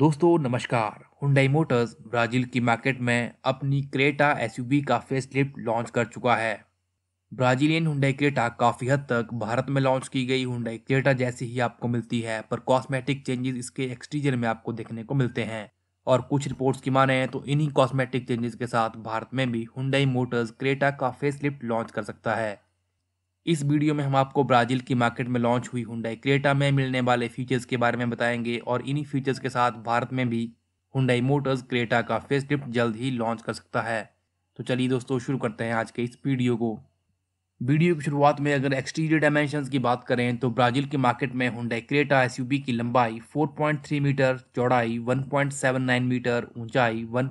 दोस्तों नमस्कार Hyundai Motors Brazil की मार्केट में अपनी क्रेटा एसयूवी का फेसलिफ्ट लॉन्च कर चुका है ब्राजीलियन हुंडई क्रेटा काफ़ी हद तक भारत में लॉन्च की गई हुंडई क्रेटा जैसी ही आपको मिलती है पर कॉस्मेटिक चेंजेस इसके एक्सटीरियर में आपको देखने को मिलते हैं और कुछ रिपोर्ट्स की माने तो इन्हीं कॉस्मेटिक चेंजेस के साथ भारत में भी हुंडई मोटर्स क्रेटा का फेसलिफ्ट लॉन्च कर सकता है इस वीडियो में हम आपको ब्राज़ील की मार्केट में लॉन्च हुई हुंडई क्रेटा में मिलने वाले फीचर्स के बारे में बताएंगे और इन्हीं फीचर्स के साथ भारत में भी हुंडई मोटर्स क्रेटा का फेस लिफ्ट जल्द ही लॉन्च कर सकता है तो चलिए दोस्तों शुरू करते हैं आज के इस वीडियो को वीडियो की शुरुआत में अगर एक्सटीरियर डायमेंशन की बात करें तो ब्राज़ील की मार्केट में हुंडई क्रेटा एस की लंबाई फोर मीटर चौड़ाई वन मीटर ऊंचाई वन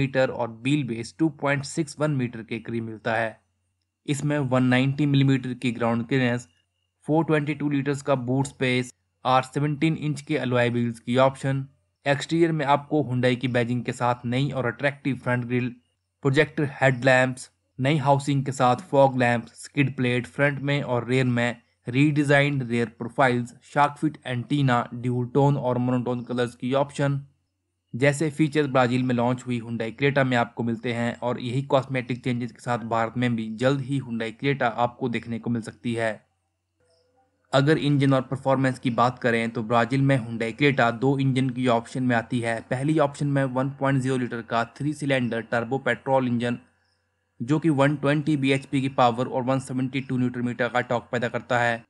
मीटर और बिल बेस टू मीटर के करीब मिलता है इसमें 190 मिलीमीटर mm की ग्राउंड क्लियरेंस 422 लीटर्स का बूट स्पेस और 17 इंच के अलॉय व्हील्स की ऑप्शन एक्सटीरियर में आपको हुंडई की बैजिंग के साथ नई और attractive front grille projector head lamps नई हाउसिंग के साथ fog lamp skid plate front में और रेयर में redesigned rear profiles shark fin antenna dual tone और मोनोटोन कलर्स की ऑप्शन जैसे फीचर्स ब्राज़ील में लॉन्च हुई हुंडई क्रेटा में आपको मिलते हैं और यही कॉस्मेटिक चेंजेस के साथ भारत में भी जल्द ही हुंडई क्रेटा आपको देखने को मिल सकती है अगर इंजन और परफॉर्मेंस की बात करें तो ब्राज़ील में हुंडई क्रेटा दो इंजन की ऑप्शन में आती है पहली ऑप्शन में वन लीटर का three cylinder turbo petrol engine जो कि 120 ट्वेंटी की पावर और 172 न्यूटन मीटर का टॉक पैदा करता है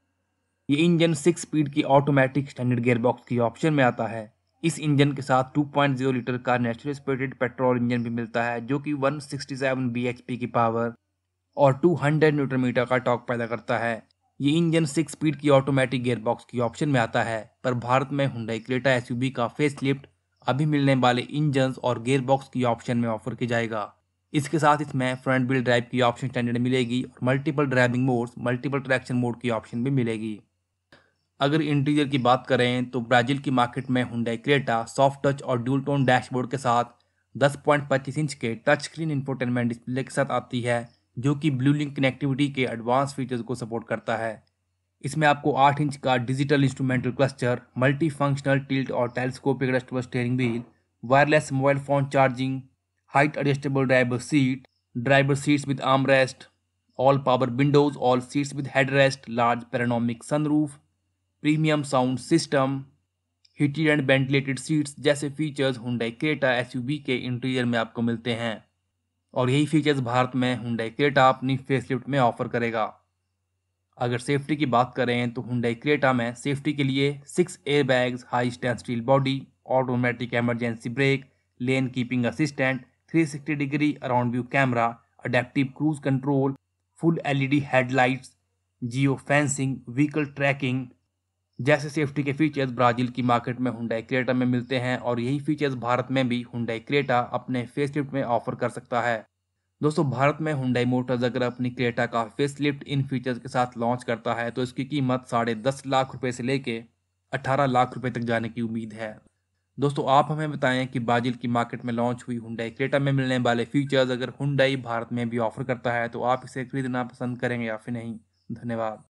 ये इंजन सिक्स स्पीड की ऑटोमेटिक स्टैंडर्ड गेयरबॉक्स की ऑप्शन में आता है इस इंजन के साथ 2.0 लीटर का नेचुरल स्पिरिटेड पेट्रोल इंजन भी मिलता है जो कि 167 bhp की पावर और 200 हंड्रेड मीटर का टॉक पैदा करता है ये इंजन सिक्स स्पीड की ऑटोमेटिक गेयरबॉक्स की ऑप्शन में आता है पर भारत में हुडाई क्रेटा एस का फेस अभी मिलने वाले इंजन और गेयरबॉक्स की ऑप्शन में ऑफर किया जाएगा इसके साथ इसमें फ्रंट व्हील ड्राइव की ऑप्शन स्टैंडर्ड मिलेगी और multiple driving modes multiple traction mode की ऑप्शन भी मिलेगी अगर इंटीरियर की बात करें तो ब्राज़ील की मार्केट में हुंडई क्रेटा सॉफ्ट टच और ड्यूल टोन डैशबोर्ड के साथ 10.25 इंच के टच स्क्रीन इंफोटेनमेंट डिस्प्ले के साथ आती है जो कि ब्लू लिंक कनेक्टिविटी के एडवांस फीचर्स को सपोर्ट करता है इसमें आपको 8 इंच का digital instrumental cluster multi functional tilt और telescopic adjustable steering wheel wireless mobile phone charging height adjustable driver seat driver seats with arm rest all power windows all seats with head rest large panoramic sunroof premium sound system heated and ventilated seats जैसे features Hyundai Creta S के interior में आपको मिलते हैं और यही features Bharat में Hyundai Creta अपनी फेसलिफ्ट में ऑफर करेगा अगर सेफ्टी की बात करें तो हुंडई क्रेटा में सेफ्टी के लिए six air bags high steel body automatic emergency brake lane keeping assistant 360 degree around view camera adaptive cruise control full LED headlights geo fencing vehicle tracking जैसे सेफ्टी के features Brazil की market में Hyundai Creta में मिलते हैं और यही features Bharat में भी हुंडई क्रेटा अपने फेसलिफ्ट में ऑफर कर सकता है दोस्तों भारत में हुंडई मोटर्स अगर अपनी क्रेटा का फेसलिफ्ट इन फीचर्स के साथ लॉन्च करता है तो इसकी कीमत साढ़े दस लाख रुपये से लेके अठारह लाख रुपये तक जाने की उम्मीद है दोस्तों आप हमें बताएं कि ब्राज़ील की मार्केट में लॉन्च हुई हुंडई क्रेटा में मिलने वाले फीचर्स अगर हुंडई भारत में भी ऑफर करता है तो आप इसे खरीदना पसंद करेंगे या फिर नहीं धन्यवाद